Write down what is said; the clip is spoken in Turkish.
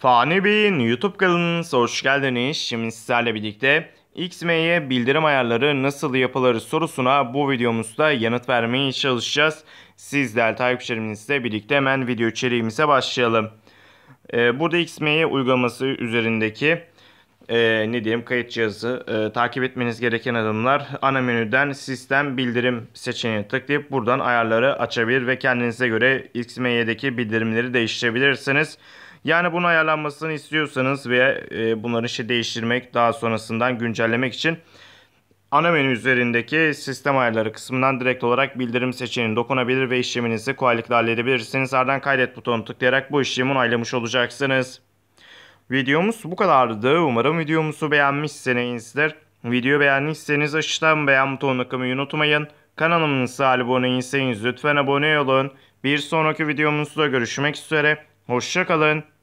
Fani Bey'in YouTube kanalınıza hoş geldiniz. Şimdi sizlerle birlikte XME'ye bildirim ayarları nasıl yapılır sorusuna bu videomuzda yanıt vermeye çalışacağız. Sizler takipçilerimizle birlikte hemen video içeriğimize başlayalım. Ee, burada XM'ye uygulaması üzerindeki e, ne diyeyim kayıt cihazı e, takip etmeniz gereken adımlar ana menüden sistem bildirim seçeneğine tıklayıp buradan ayarları açabilir ve kendinize göre XME'deki bildirimleri değiştirebilirsiniz. Yani bunun ayarlanmasını istiyorsanız veya e, bunları işte değiştirmek daha sonrasından güncellemek için ana menü üzerindeki sistem ayarları kısmından direkt olarak bildirim seçeneğine dokunabilir ve işleminizi kolaylıkla halledebilirsiniz. Ardından kaydet butonu tıklayarak bu işlemi onaylamış olacaksınız. Videomuz bu kadardı. Umarım videomuzu beğenmişsinizdir. Video beğendiyseniz aşağıdan beğen butonuna kımayı unutmayın. Kanalımıza abone değilseniz lütfen abone olun. Bir sonraki videomuzda görüşmek üzere. Hoşçakalın.